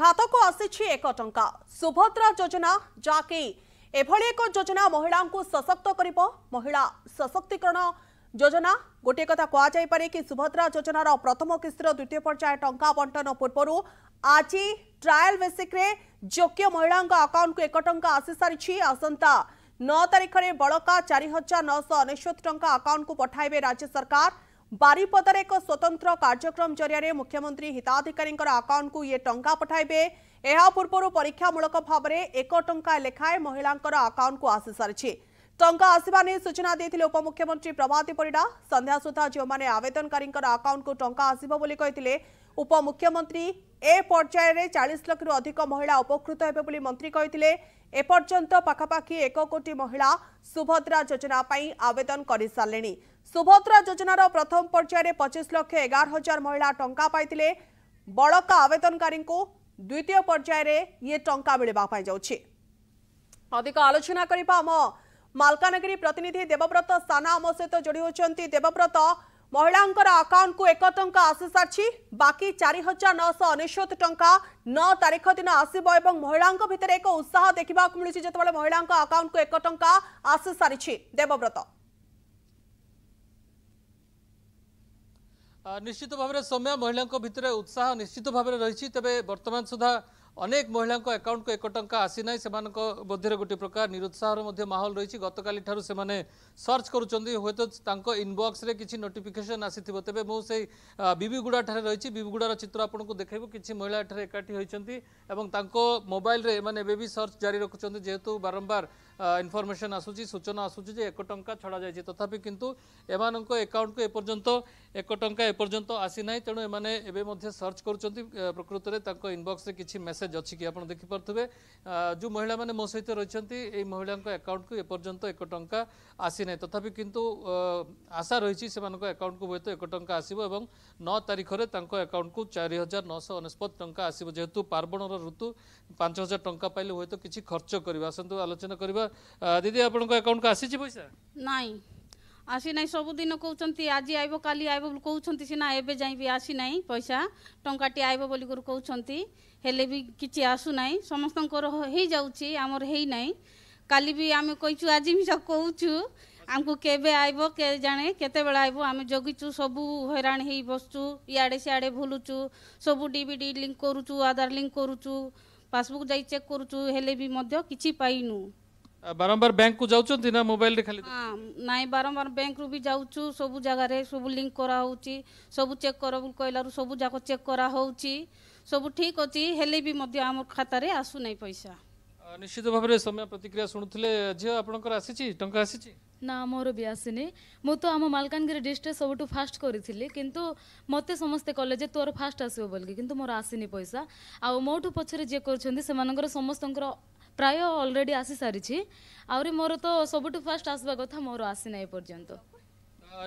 खाता आसी एक टा सुभद्रा योजना जाके एभली एक योजना महिला सशक्त कर महिला सशक्तिकरण योजना गोटे कथा कहुपे कि सुभद्रा योजनार प्रथम किस्तर द्वितीय पर्याय टा बंटन पूर्व आज ट्रायल बेसिक्रे योग्य महिला अकाउंट को एक टा आसी सारी आसंता नौ तारीख में बड़का चार हजार नौश अनेश आकाउंट को पठाइबे राज्य सरकार বারিপদার এক স্বতন্ত্র কার্যক্রম জরিয়া মুখ্যমন্ত্রী হিতাধিকারী আকাউন্টক ইয়ে টঙ্কা পঠাইবে ଏହା ପୂର୍ବରୁ ପରୀକ୍ଷାମୂଳକ ଭାବରେ ଏକ ଟଙ୍କା ଲେଖାଏଁ ମହିଳାଙ୍କର ଆକାଉଣ୍ଟକୁ ଆସିସାରିଛି ଟଙ୍କା ଆସିବା ନେଇ ସୂଚନା ଦେଇଥିଲେ ଉପମୁଖ୍ୟମନ୍ତ୍ରୀ ପ୍ରଭାତୀ ପରିଡ଼ା ସନ୍ଧ୍ୟା ସୁଦ୍ଧା ଯେଉଁମାନେ ଆବେଦନକାରୀଙ୍କର ଆକାଉଣ୍ଟକୁ ଟଙ୍କା ଆସିବ ବୋଲି କହିଥିଲେ ଉପମୁଖ୍ୟମନ୍ତ୍ରୀ ଏ ପର୍ଯ୍ୟାୟରେ ଚାଳିଶ ଲକ୍ଷରୁ ଅଧିକ ମହିଳା ଉପକୃତ ହେବେ ବୋଲି ମନ୍ତ୍ରୀ କହିଥିଲେ ଏପର୍ଯ୍ୟନ୍ତ ପାଖାପାଖି ଏକ କୋଟି ମହିଳା ସୁଭଦ୍ରା ଯୋଜନା ପାଇଁ ଆବେଦନ କରିସାରିଲେଣି ସୁଭଦ୍ରା ଯୋଜନାର ପ୍ରଥମ ପର୍ଯ୍ୟାୟରେ ପଚିଶ ଲକ୍ଷ ଏଗାର ହଜାର ମହିଳା ଟଙ୍କା ପାଇଥିଲେ ବଳକା ଆବେଦନକାରୀଙ୍କୁ ଦ୍ୱିତୀୟ ପର୍ଯ୍ୟାୟରେ ଇଏ ଟଙ୍କା ମିଳିବା ପାଇଁ ଯାଉଛି ଅଧିକ ଆଲୋଚନା କରିବା ଆମ ମାଲକାନଗିରି ପ୍ରତିନିଧି ଦେବବ୍ରତ ସାନା ଆମ ସହିତ ଯୋଡ଼ି ହେଉଛନ୍ତି ଦେବବ୍ରତ ମହିଳାଙ୍କର ଆକାଉଣ୍ଟକୁ ଏକ ଟଙ୍କା ଆସିସାରିଛି ବାକି ଚାରି ହଜାର ନଅଶହ ଅନେଶ୍ୱତ ଟଙ୍କା ନଅ ତାରିଖ ଦିନ ଆସିବ ଏବଂ ମହିଳାଙ୍କ ଭିତରେ ଏକ ଉତ୍ସାହ ଦେଖିବାକୁ ମିଳୁଛି ଯେତେବେଳେ ମହିଳାଙ୍କ ଆକାଉଣ୍ଟକୁ ଏକ ଟଙ୍କା ଆସିସାରିଛି ଦେବବ୍ରତ ନିଶ୍ଚିତ ଭାବରେ ସୌମ୍ୟା ମହିଳାଙ୍କ ଭିତରେ ଉତ୍ସାହ ନିଶ୍ଚିତ ଭାବରେ ରହିଛି ତେବେ ବର୍ତ୍ତମାନ ସୁଦ୍ଧା ଅନେକ ମହିଳାଙ୍କ ଆକାଉଣ୍ଟକୁ ଏକ ଟଙ୍କା ଆସିନାହିଁ ସେମାନଙ୍କ ମଧ୍ୟରେ ଗୋଟିଏ ପ୍ରକାର ନିରୁତ୍ସାହର ମଧ୍ୟ ମାହୋଲ ରହିଛି ଗତକାଲିଠାରୁ ସେମାନେ ସର୍ଚ୍ଚ କରୁଛନ୍ତି ହୁଏତ ତାଙ୍କ ଇନବକ୍ସରେ କିଛି ନୋଟିଫିକେସନ୍ ଆସିଥିବ ତେବେ ମୁଁ ସେଇ ବିବିଗୁଡ଼ାଠାରେ ରହିଛି ବିବିଗୁଡ଼ାର ଚିତ୍ର ଆପଣଙ୍କୁ ଦେଖାଇବୁ କିଛି ମହିଳା ଏଠାରେ ଏକାଠି ହୋଇଛନ୍ତି ଏବଂ ତାଙ୍କ ମୋବାଇଲରେ ଏମାନେ ଏବେ ବି ସର୍ଚ୍ଚ ଜାରି ରଖୁଛନ୍ତି ଯେହେତୁ ବାରମ୍ବାର ইনফরমেশন আসুচি সূচনা আসুচি যে এক টঙ্কা ছড়া যাই তথাপি কিন্তু এমানক একাউন্টকু এপর্যন্ত এক টঙ্কা এপর্যন্ত আসি না তেমন এমানে এবে মধ্যে সর্চ করছেন প্রকৃতরে তাঁর ইনবক্সে কিছু মেসেজ অনেক কি আপনার দেখিপারে যে মহিলা মানে মো সহ রয়েছেন এই মহিলা একাউন্টকু এপর্যন্ত এক টঙ্কা আসি না তথাপি কিন্তু আশা রয়েছে সে একাউন্টকু হয়তো এক টঙ্কা আসব এবং ন তারিখরে তাঙ্ক একাউন্টকু চারি হাজার নশো অনস্পত টঙ্কা আসব যেহেতু পার্বণর ঋতু পাঁচ হাজার টঙ্কা পাইলে হয়তো কিছু খরচ করা আসুন আলোচনা করা দিদি আপনার আকাউন্ট আসিছে পয়সা নাই আসি নাই সবুদিন কৌঁতি আজি আইব কালি আইব বলে কৌঁতি সিনা এবে যাই বি আসি নাই পয়সা টঙ্কাটি আইব বলি করে কৌঁতি হলে বি কিছু আসু নাই সমস্তঙ্কর হয়ে যাচ্ছি আমার হই নাই কালি বি আমি কইছু আজি মিশা কৌছু ଆମକୁ କେବେ ଆଇବ କେ ଜାଣେ କେତେବେଳେ ଆଇବ ଆମେ ଜଗିଛୁ ସବୁ ହଇରାଣ ହେଇ ବସୁଛୁ ଇଆଡ଼େ ସିଆଡ଼େ ଭୁଲୁଛୁ ସବୁ ଡିବିଡ଼ି ଲିଙ୍କ୍ କରୁଛୁ ଆଧାର ଲିଙ୍କ୍ କରୁଛୁ ପାସବୁକ୍ ଯାଇ ଚେକ୍ କରୁଛୁ ହେଲେ ବି ମଧ୍ୟ କିଛି ପାଇନୁ ବାରମ୍ବାର ବ୍ୟାଙ୍କକୁ ଯାଉଛନ୍ତି ନା ମୋବାଇଲରେ ଖାଲି ନାଇଁ ବାରମ୍ବାର ବ୍ୟାଙ୍କରୁ ବି ଯାଉଛୁ ସବୁ ଜାଗାରେ ସବୁ ଲିଙ୍କ କରାହେଉଛି ସବୁ ଚେକ୍ କର କହିଲାରୁ ସବୁ ଯାକ ଚେକ୍ କରାହେଉଛି ସବୁ ଠିକ୍ ଅଛି ହେଲେ ବି ମଧ୍ୟ ଆମ ଖାତାରେ ଆସୁନାହିଁ ପଇସା ନିଶ୍ଚିତ ଭାବରେ ସମୟ ପ୍ରତିକ୍ରିୟା ଶୁଣୁଥିଲେ ଝିଅ ଆପଣଙ୍କର ଆସିଛି ଟଙ୍କା ଆସିଛି ନା ମୋର ବି ଆସିନି ମୁଁ ତ ଆମ ମାଲକାନଗିରି ଡିଷ୍ଟ୍ରିକ୍ଟ ସବୁଠୁ ଫାଷ୍ଟ କରିଥିଲି କିନ୍ତୁ ମୋତେ ସମସ୍ତେ କଲେ ଯେ ତୋର ଫାଷ୍ଟ ଆସିବ ବୋଲିକି କିନ୍ତୁ ମୋର ଆସିନି ପଇସା ଆଉ ମୋଠୁ ପଛରେ ଯିଏ କରୁଛନ୍ତି ସେମାନଙ୍କର ସମସ୍ତଙ୍କର ପ୍ରାୟ ଅଲରେଡ଼ି ଆସିସାରିଛି ଆହୁରି ମୋର ତ ସବୁଠୁ ଫାଷ୍ଟ ଆସିବା କଥା ମୋର ଆସିନାହିଁ ପର୍ଯ୍ୟନ୍ତ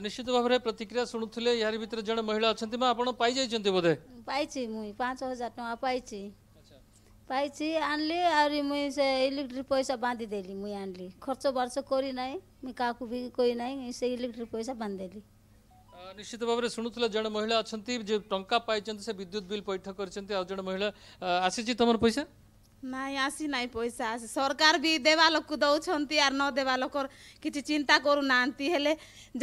ନିଶ୍ଚିତ ଭାବରେ ପ୍ରତିକ୍ରିୟା ଶୁଣୁଥିଲେ ଏହାରି ଭିତରେ ଜଣେ ମହିଳା ଅଛନ୍ତି ମା ଆପଣ ପାଇଯାଇଛନ୍ତି ବୋଧେ ପାଇଛି ମୁଁ ପାଞ୍ଚ ହଜାର ଟଙ୍କା ପାଇଛି পাইছি আনলি আর মুই সে ইলেকট্রিক পয়সা বাঁধি দেলি মুই আনলি খরচ বার্চ করি নাই মুই কাকু বি কই নাই সে ইলেকট্রিক পয়সা বাঁধি দেলি নিশ্চিত ভাবে শুণুলে জন মহিলা অনেক যে টঙ্কা পাইছেন সে বিদ্যুৎ বিল পৈঠ করছেন আর জন মহিলা আসিছি তোমার পয়সা ନାଇଁ ଆସି ନାହିଁ ପଇସା ଆସି ସରକାର ବି ଦେବା ଲୋକକୁ ଦେଉଛନ୍ତି ଆର୍ ନ ଦେବା ଲୋକ କିଛି ଚିନ୍ତା କରୁନାହାନ୍ତି ହେଲେ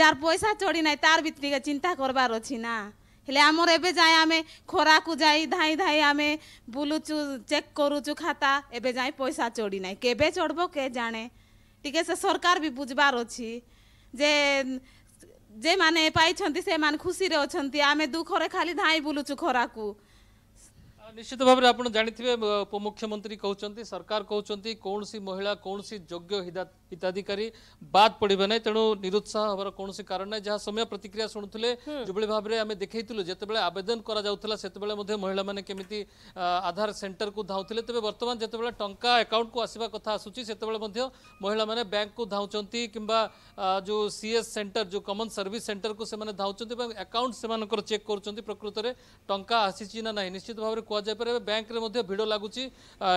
ଯାହାର ପଇସା ଚଢ଼ି ନାହିଁ ତାର ବି ଟିକେ ଚିନ୍ତା କରବାର ଅଛି ନା ହେଲେ ଆମର ଏବେ ଯାଏଁ ଆମେ ଖରାକୁ ଯାଇ ଧାଇଁ ଧାଇଁ ଆମେ ବୁଲୁଛୁ ଚେକ୍ କରୁଛୁ ଖାତା ଏବେ ଯାଏଁ ପଇସା ଚଢ଼ି ନାହିଁ କେବେ ଚଢ଼ବ କେ ଜାଣେ ଟିକେ ସେ ସରକାର ବି ବୁଝବାର ଅଛି ଯେ ଯେମାନେ ପାଇଛନ୍ତି ସେମାନେ ଖୁସିରେ ଅଛନ୍ତି ଆମେ ଦୁଃଖରେ ଖାଲି ଧାଇଁ ବୁଲୁଛୁ ଖରାକୁ निश्चित भाव आप जानते मुख्यमंत्री कहते सरकार कहते कौन महिला कौन योग्य हिताधिकारी बात पड़े ना तेणु निरुत्साह हमार कौन कारण ना जहाँ समय प्रतिक्रिया शुणुले हम्म। जो भाव में देखेलु जो आवेदन करते महिला मैंने केमी आधार सेन्टर को धाते तेज बर्तमान जो टाँह आकाउंट को आसवा कथ से महिला मैंने बैंक को धाँचान कि जो सी एस सेन्टर जो कमन सर्विस सेन्टर को धाँचान से चेक कर प्रकृत में टाँह आसी ना निश्चित भाव कह କୁହାଯାଇପାରେ ବ୍ୟାଙ୍କରେ ମଧ୍ୟ ଭିଡ଼ ଲାଗୁଛି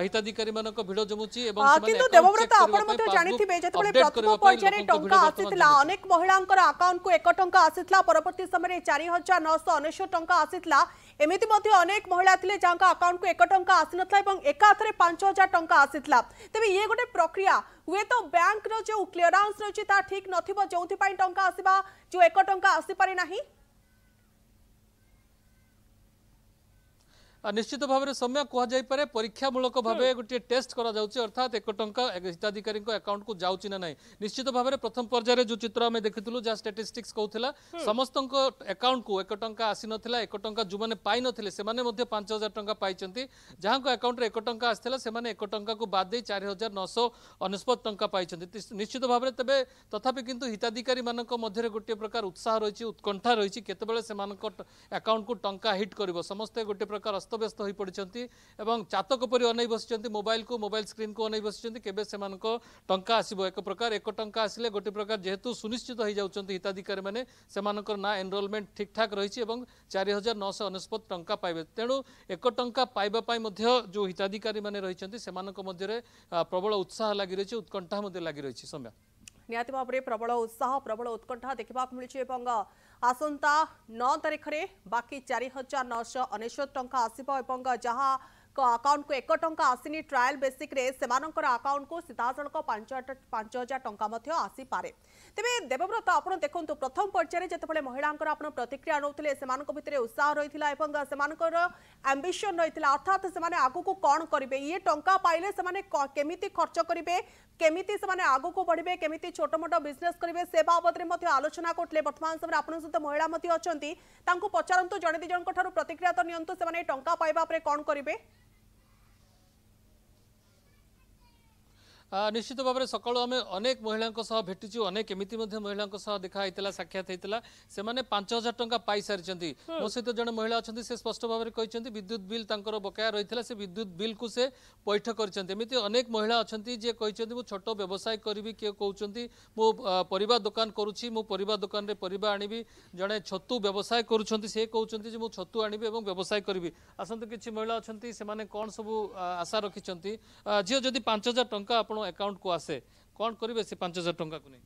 ହିତାଧିକାରୀମାନଙ୍କ ଭିଡ଼ ଜମୁଛି ଏବଂ କିନ୍ତୁ ଦେବବ୍ରତ ଆପଣ ମଧ୍ୟ ଜାଣିଥିବେ ଯେତେବେଳେ ପ୍ରଥମ ପର୍ଯ୍ୟାୟରେ ଟଙ୍କା ଆସିଥିଲା ଅନେକ ମହିଳାଙ୍କର ଆକାଉଣ୍ଟକୁ ଏକ ଟଙ୍କା ଆସିଥିଲା ପରବର୍ତ୍ତୀ ସମୟରେ ଚାରି ହଜାର ନଅଶହ ଅନେଶ୍ୱତ ଟଙ୍କା ଆସିଥିଲା ଏମିତି ମଧ୍ୟ ଅନେକ ମହିଳା ଥିଲେ ଯାହାଙ୍କ ଆକାଉଣ୍ଟକୁ ଏକ ଟଙ୍କା ଆସିନଥିଲା ଏବଂ ଏକାଥରେ ପାଞ୍ଚ ହଜାର ଟଙ୍କା ଆସିଥିଲା ତେବେ ଇଏ ଗୋଟେ ପ୍ରକ୍ରିୟା ହୁଏତ ବ୍ୟାଙ୍କର ଯେଉଁ କ୍ଲିୟରାନ୍ସ ରହିଛି ତାହା ଠିକ୍ ନଥିବ ଯେଉଁଥିପାଇଁ ଟଙ୍କା ଆସିବା ଯେଉଁ ଏକ ଟଙ୍କା ଆସିପାରି ନାହିଁ নিশ্চিত ভাবে সময় কোহ যাই পারে পরীক্ষামূলক ভাবে গটি টেস্ট করা যাওছে অর্থাৎ 1 টঙ্কা এক হিতাధికারি কো অ্যাকাউন্ট কো যাওচি না নাই নিশ্চিত ভাবে প্রথম পর্যায়ে যে চিত্র আমি দেখিতলু যা স্ট্যাটিস্টিক্স কোউ থিলা সমস্ত কো অ্যাকাউন্ট কো 1 টঙ্কা আসি নথিলা 1 টঙ্কা যোমনে পাই নথিলে সে মানে মধ্যে 5000 টঙ্কা পাইচন্তি যাহা কো অ্যাকাউন্ট রে 1 টঙ্কা আস্থিলা সে মানে 1 টঙ্কা কো বাদ দে 4900 অনুস্বত টঙ্কা পাইচন্তি নিশ্চিত ভাবে তebe তথাপি কিন্তু হিতাధికারি মানক মধ্যে গটি প্রকার উৎসাহ রইচি উৎকনঠা রইচি কেতবেলে সে মানক কো অ্যাকাউন্ট কো টঙ্কা হিট করিব সমস্ত গটি প্রকার অস্তব্যস্ত হয়ে পড়ছেন এবং চাতক পরি অনাই বসছেন মোবাইলকু মোবাইল স্ক্রিনকু অনাই বসছেন কেবে সে টঙ্কা আসব এক প্রকার এক টঙ্কা আসলে গোটি প্রকার যেহেতু সুনিশ্চিত হয়ে যাচ্ছেন হিতাধিকারী মানে সে না এনরোলমেন্ট ঠিকঠাক রয়েছে এবং চারি হাজার নশ অনস্পত টঙ্কা পাইবে তেণু এক টঙ্কা পাইবা মধ্য যে হিতাধিকারী মানে রয়েছেন সে মধ্যে প্রবল উৎসাহ লাগি রয়েছে উৎকণ্ঠা মধ্যে লাগি রয়েছে সৌম্য নিহতি ভাবে প্রবল উৎসাহ প্রবল উৎকণ্ঠা দেখা মিলছে এবং আসন্তা ন তারিখে বাকি চারি হাজার নশ অনেশত টঙ্কা আসব এবং যাহা ଆକାଉଣ୍ଟକୁ ଏକ ଟଙ୍କା ଆସିନି ଟ୍ରାଏଲ୍ ବେସିକ୍ରେ ସେମାନଙ୍କର ଆକାଉଣ୍ଟକୁ ସିଧାସଳଖ ପାଞ୍ଚ ପାଞ୍ଚ ହଜାର ଟଙ୍କା ମଧ୍ୟ ଆସିପାରେ ତେବେ ଦେବବ୍ରତ ଆପଣ ଦେଖନ୍ତୁ ପ୍ରଥମ ପର୍ଯ୍ୟାୟରେ ଯେତେବେଳେ ମହିଳାଙ୍କର ଆପଣ ପ୍ରତିକ୍ରିୟା ନେଉଥିଲେ ସେମାନଙ୍କ ଭିତରେ ଉତ୍ସାହ ରହିଥିଲା ଏବଂ ସେମାନଙ୍କର ଆମ୍ବିସନ୍ ରହିଥିଲା ଅର୍ଥାତ୍ ସେମାନେ ଆଗକୁ କ'ଣ କରିବେ ଇଏ ଟଙ୍କା ପାଇଲେ ସେମାନେ କେମିତି ଖର୍ଚ୍ଚ କରିବେ କେମିତି ସେମାନେ ଆଗକୁ ବଢ଼ିବେ କେମିତି ଛୋଟମୋଟ ବିଜନେସ୍ କରିବେ ସେ ବାବଦରେ ମଧ୍ୟ ଆଲୋଚନା କରୁଥିଲେ ବର୍ତ୍ତମାନ ସମୟରେ ଆପଣଙ୍କ ସହିତ ମହିଳା ମଧ୍ୟ ଅଛନ୍ତି ତାଙ୍କୁ ପଚାରନ୍ତୁ ଜଣେ ଦୁଇ ଜଣଙ୍କ ଠାରୁ ପ୍ରତିକ୍ରିୟା ତ ନିଅନ୍ତୁ ସେମାନେ ଟଙ୍କା ପାଇବା ପରେ କ'ଣ କରିବେ ନିଶ୍ଚିତ ଭାବରେ ସକାଳୁ ଆମେ ଅନେକ ମହିଳାଙ୍କ ସହ ଭେଟିଛୁ ଅନେକ ଏମିତି ମଧ୍ୟ ମହିଳାଙ୍କ ସହ ଦେଖା ହେଇଥିଲା ସାକ୍ଷାତ ହେଇଥିଲା ସେମାନେ ପାଞ୍ଚ ହଜାର ଟଙ୍କା ପାଇସାରିଛନ୍ତି ମୋ ସହିତ ଜଣେ ମହିଳା ଅଛନ୍ତି ସେ ସ୍ପଷ୍ଟ ଭାବରେ କହିଛନ୍ତି ବିଦ୍ୟୁତ ବିଲ୍ ତାଙ୍କର ବକେୟା ରହିଥିଲା ସେ ବିଦ୍ୟୁତ ବିଲ୍କୁ ସେ ପୈଠ କରିଛନ୍ତି ଏମିତି ଅନେକ ମହିଳା ଅଛନ୍ତି ଯିଏ କହିଛନ୍ତି ମୁଁ ଛୋଟ ବ୍ୟବସାୟ କରିବି କିଏ କହୁଛନ୍ତି ମୁଁ ପରିବା ଦୋକାନ କରୁଛି ମୁଁ ପରିବା ଦୋକାନରେ ପରିବା ଆଣିବି ଜଣେ ଛତୁ ବ୍ୟବସାୟ କରୁଛନ୍ତି ସେ କହୁଛନ୍ତି ଯେ ମୁଁ ଛତୁ ଆଣିବି ଏବଂ ବ୍ୟବସାୟ କରିବି ଆସନ୍ତୁ କିଛି ମହିଳା ଅଛନ୍ତି ସେମାନେ କ'ଣ ସବୁ ଆଶା ରଖିଛନ୍ତି ଝିଅ ଯଦି ପାଞ୍ଚ ହଜାର ଟଙ୍କା ଆପଣ ଆକାଉଣ୍ଟ କୁ ଆସେ କ'ଣ କରିବେ ସେ ପାଞ୍ଚ ହଜାର ଟଙ୍କାକୁ ନେଇ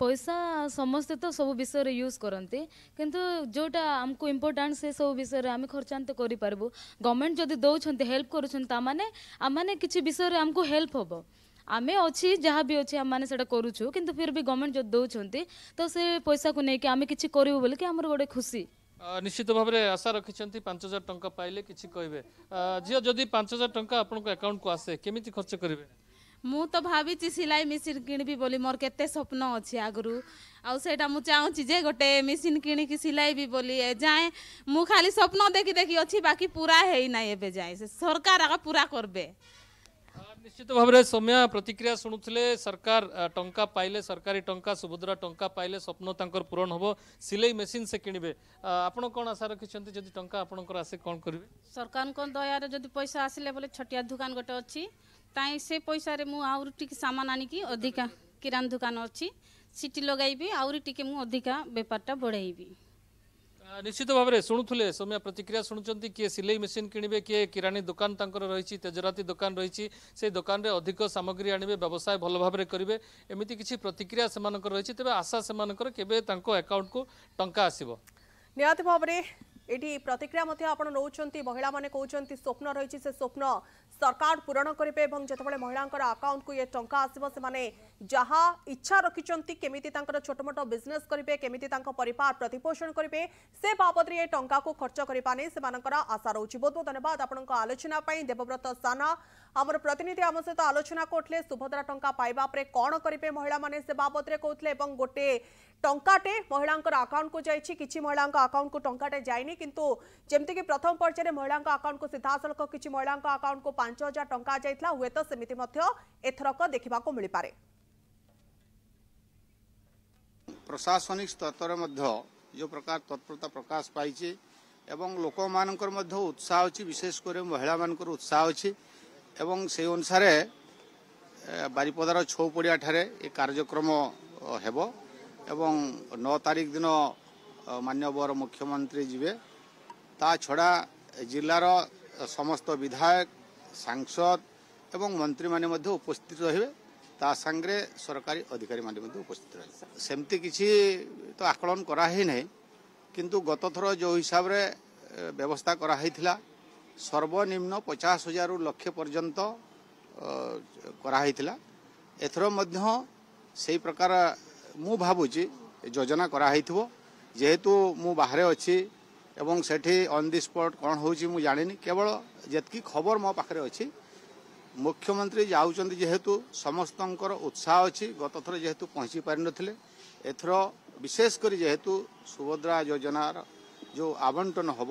ପଇସା ସମସ୍ତେ ତ ସବୁ ବିଷୟରେ ୟୁଜ୍ କରନ୍ତି କିନ୍ତୁ ଯେଉଁଟା ଆମକୁ ଇମ୍ପୋର୍ଟାଣ୍ଟ ସେ ସବୁ ବିଷୟରେ ଆମେ ଖର୍ଚ୍ଚାନ୍ତ କରିପାରିବୁ ଗଭର୍ଣ୍ଣମେଣ୍ଟ ଯଦି ଦେଉଛନ୍ତି ହେଲ୍ପ କରୁଛନ୍ତି ତାମାନେ ଆମମାନେ କିଛି ବିଷୟରେ ଆମକୁ ହେଲ୍ପ ହେବ ଆମେ ଅଛି ଯାହା ବି ଅଛି ଆମମାନେ ସେଇଟା କରୁଛୁ କିନ୍ତୁ ଫିର୍ ବି ଗଭର୍ଣ୍ଣମେଣ୍ଟ ଯଦି ଦେଉଛନ୍ତି ତ ସେ ପଇସାକୁ ନେଇକି ଆମେ କିଛି କରିବୁ ବୋଲିକି ଆମର ଗୋଟେ ଖୁସି ନିଶ୍ଚିତ ଭାବରେ ଆଶା ରଖିଛନ୍ତି ପାଞ୍ଚ ହଜାର ଟଙ୍କା ପାଇଲେ କିଛି କହିବେ ଝିଅ ଯଦି ପାଞ୍ଚ ହଜାର ଟଙ୍କା ଆପଣଙ୍କ ଆକାଉଣ୍ଟକୁ ଆସେ କେମିତି ଖର୍ଚ୍ଚ କରିବେ ମୁଁ ତ ଭାବିଛି ସିଲାଇ ମେସିନ୍ କିଣିବି ବୋଲି ମୋର କେତେ ସ୍ୱପ୍ନ ଅଛି ଆଗରୁ ଆଉ ସେଇଟା ମୁଁ ଚାହୁଁଛି ଯେ ଗୋଟେ ମେସିନ୍ କିଣିକି ସିଲାଇବି ବୋଲି ଏ ଯାଏଁ ମୁଁ ଖାଲି ସ୍ୱପ୍ନ ଦେଖି ଦେଖି ଅଛି ବାକି ପୁରା ହେଇନାହିଁ ଏବେ ଯାଏଁ ସେ ସରକାର ଆଗ ପୁରା କରିବେ ନିଶ୍ଚିତ ଭାବରେ ସୌମ୍ୟା ପ୍ରତିକ୍ରିୟା ଶୁଣୁଥିଲେ ସରକାର ଟଙ୍କା ପାଇଲେ ସରକାରୀ ଟଙ୍କା ସୁଭଦ୍ରା ଟଙ୍କା ପାଇଲେ ସ୍ୱପ୍ନ ତାଙ୍କର ପୂରଣ ହେବ ସିଲେଇ ମେସିନ୍ ସେ କିଣିବେ ଆପଣ କ'ଣ ଆଶା ରଖିଛନ୍ତି ଯଦି ଟଙ୍କା ଆପଣଙ୍କର ଆସେ କ'ଣ କରିବେ ସରକାରଙ୍କ ଦୟାରେ ଯଦି ପଇସା ଆସିଲେ ବୋଲେ ଛୋଟିଆ ଦୋକାନ ଗୋଟେ ଅଛି ତାଇଁ ସେ ପଇସାରେ ମୁଁ ଆହୁରି ଟିକେ ସାମାନ ଆଣିକି ଅଧିକା କିରାନ ଦୋକାନ ଅଛି ସିଟି ଲଗାଇବି ଆହୁରି ଟିକେ ମୁଁ ଅଧିକା ବେପାରଟା ବଢ଼ାଇବି ନିଶ୍ଚିତ ଭାବରେ ଶୁଣୁଥିଲେ ସୌମ୍ୟା ପ୍ରତିକ୍ରିୟା ଶୁଣୁଛନ୍ତି କିଏ ସିଲେଇ ମେସିନ୍ କିଣିବେ କିଏ କିରାଣୀ ଦୋକାନ ତାଙ୍କର ରହିଛି ତେଜରାତି ଦୋକାନ ରହିଛି ସେ ଦୋକାନରେ ଅଧିକ ସାମଗ୍ରୀ ଆଣିବେ ବ୍ୟବସାୟ ଭଲ ଭାବରେ କରିବେ ଏମିତି କିଛି ପ୍ରତିକ୍ରିୟା ସେମାନଙ୍କର ରହିଛି ତେବେ ଆଶା ସେମାନଙ୍କର କେବେ ତାଙ୍କ ଆକାଉଣ୍ଟକୁ ଟଙ୍କା ଆସିବ ନିହାତି ଭାବରେ এটি প্রতিক্রিয়া মধ্যে আপনার নৌকর মহিলা মানে কৌন স্বপ্ন রয়েছে সে স্বপ্ন সরকার পূরণ করবে এবং যেতবে মহিলাঙ্কর আকাউন্টকু ইয়ে টঙ্কা আসব সে যা ইচ্ছা রকিছেন কমিটি তাঁর ছোটমোট বিজনেস করবে কমিটি তাঁর পরিবার প্রতিপোষণ করবে সে বাবদে এই টঙ্কা খরচ করা সে আশা রয়েছে বহু বহু ধন্যবাদ আপনার আলোচনা দেবব্রত সানা আমার প্রতিনিধি আমার সহ আলোচনা করলে সুভদ্রা টঙ্কা পাইবাপরে কণ করবে মহিলা মানে সে বাবদরে কৌলে এবং গোটে টঙ্কাটে মহিলাঙ্কর আকাউন্টকু যাইছি কিছু মহিলাঙ্ক আকাউন্টকু টঙ্কাটে যাইনি কিন্তু যেমিতিকি প্রথম পর্যায়ে মহিলাঙ্ক আকাউন্টকু সিধাসলখ কিছু মহিলাঙ্ক আকাউন্টকু পাঁচ হাজার টঙ্কা যাইতলা হুয়েত সেমিতি মধ্য এথরক দেখিবাকু মিলিপারে প্রশাসনিক স্তরে মধ্য যে প্রকার তৎপরতা প্রকাশ পাইছে এবং লোকমানଙ୍କର ମଧ୍ୟ ଉତ୍ସାହ ଅଛି ବିଶେଷ କରି ମହିଳାମାନଙ୍କର ଉତ୍ସାହ ଅଛି ଏବଂ ସେହି ଅନୁସାରେ ବାରିପଦାର ଛଉ ପଡ଼ିଆଠାରେ ଏ କାର୍ଯ୍ୟକ୍ରମ ହେବ ଏବଂ ନଅ ତାରିଖ ଦିନ ମାନ୍ୟବର ମୁଖ୍ୟମନ୍ତ୍ରୀ ଯିବେ ତା ଛଡ଼ା ଜିଲ୍ଲାର ସମସ୍ତ ବିଧାୟକ ସାଂସଦ ଏବଂ ମନ୍ତ୍ରୀମାନେ ମଧ୍ୟ ଉପସ୍ଥିତ ରହିବେ ତା ସାଙ୍ଗରେ ସରକାରୀ ଅଧିକାରୀମାନେ ମଧ୍ୟ ଉପସ୍ଥିତ ରହିବେ ସେମିତି କିଛି ତ ଆକଳନ କରାହେଇନାହିଁ କିନ୍ତୁ ଗତଥର ଯେଉଁ ହିସାବରେ ବ୍ୟବସ୍ଥା କରାହେଇଥିଲା ସର୍ବନିମ୍ନ ପଚାଶ ହଜାରରୁ ଲକ୍ଷେ ପର୍ଯ୍ୟନ୍ତ କରାହେଇଥିଲା ଏଥର ମଧ୍ୟ ସେଇ ପ୍ରକାର ମୁଁ ଭାବୁଛି ଯୋଜନା କରାହେଇଥିବ ଯେହେତୁ ମୁଁ ବାହାରେ ଅଛି ଏବଂ ସେଠି ଅନ୍ ଦି ସ୍ପଟ୍ କ'ଣ ହେଉଛି ମୁଁ ଜାଣିନି କେବଳ ଯେତିକି ଖବର ମୋ ପାଖରେ ଅଛି ମୁଖ୍ୟମନ୍ତ୍ରୀ ଯାଉଛନ୍ତି ଯେହେତୁ ସମସ୍ତଙ୍କର ଉତ୍ସାହ ଅଛି ଗତ ଥର ଯେହେତୁ ପହଞ୍ଚି ପାରିନଥିଲେ ଏଥର ବିଶେଷ କରି ଯେହେତୁ ସୁଭଦ୍ରା ଯୋଜନାର ଯେଉଁ ଆବଣ୍ଟନ ହେବ